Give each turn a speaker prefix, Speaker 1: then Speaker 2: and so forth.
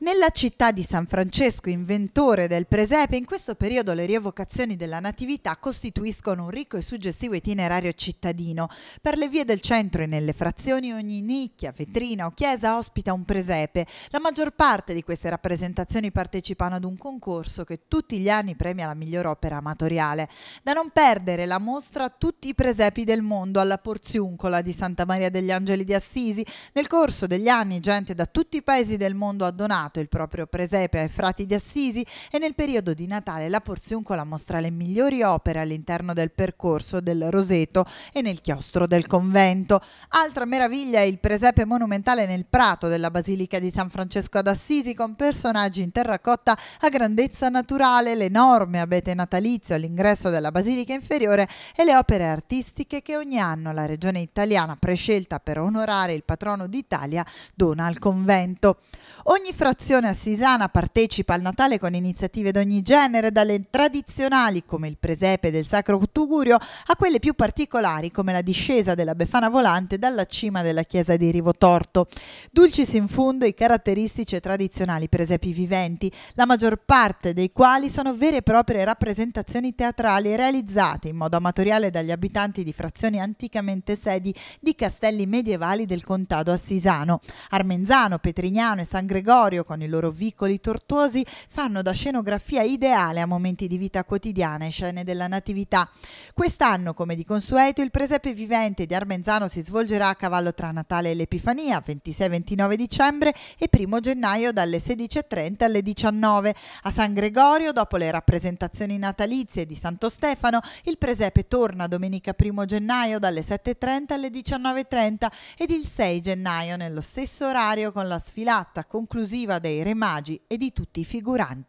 Speaker 1: Nella città di San Francesco, inventore del presepe, in questo periodo le rievocazioni della Natività costituiscono un ricco e suggestivo itinerario cittadino. Per le vie del centro e nelle frazioni ogni nicchia, vetrina o chiesa ospita un presepe. La maggior parte di queste rappresentazioni partecipano ad un concorso che tutti gli anni premia la miglior opera amatoriale. Da non perdere la mostra Tutti i presepi del mondo alla Porziuncola di Santa Maria degli Angeli di Assisi. Nel corso degli anni gente da tutti i paesi del mondo ha donato donato il proprio presepe ai frati di Assisi e nel periodo di Natale la Porziuncola mostra le migliori opere all'interno del percorso del Roseto e nel chiostro del convento. Altra meraviglia è il presepe monumentale nel prato della Basilica di San Francesco ad Assisi con personaggi in terracotta a grandezza naturale, l'enorme abete natalizio all'ingresso della Basilica inferiore e le opere artistiche che ogni anno la regione italiana prescelta per onorare il patrono d'Italia dona al convento. Ogni fratello L'associazione assisana partecipa al Natale con iniziative d'ogni genere, dalle tradizionali come il presepe del Sacro Tugurio a quelle più particolari come la discesa della Befana Volante dalla cima della chiesa di Rivotorto. Dulcis in fundo i caratteristici e tradizionali presepi viventi, la maggior parte dei quali sono vere e proprie rappresentazioni teatrali realizzate in modo amatoriale dagli abitanti di frazioni anticamente sedi di castelli medievali del contado assisano. Armenzano, Petrignano e San Gregorio, con i loro vicoli tortuosi fanno da scenografia ideale a momenti di vita quotidiana e scene della Natività. Quest'anno, come di consueto, il presepe vivente di Armenzano si svolgerà a cavallo tra Natale e l'Epifania, 26-29 dicembre e 1 gennaio dalle 16.30 alle 19. A San Gregorio, dopo le rappresentazioni natalizie di Santo Stefano, il presepe torna domenica 1 gennaio dalle 7.30 alle 19.30 ed il 6 gennaio nello stesso orario con la sfilata conclusiva dei Re Magi e di tutti i figuranti.